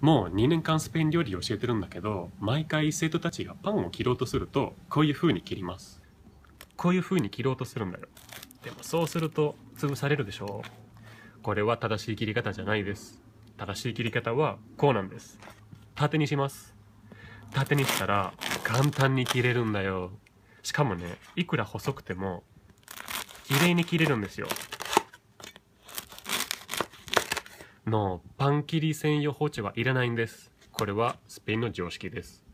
もう2年間スペイン料理を教えてるんだけど毎回生徒たちがパンを切ろうとするとこういう風に切りますこういう風に切ろうとするんだよでもそうすると潰されるでしょうこれは正しい切り方じゃないです正しい切り方はこうなんです縦にします縦にしたら簡単に切れるんだよしかもねいくら細くても綺麗に切れるんですよのパン切り専用包丁はいらないんです。これはスペインの常識です。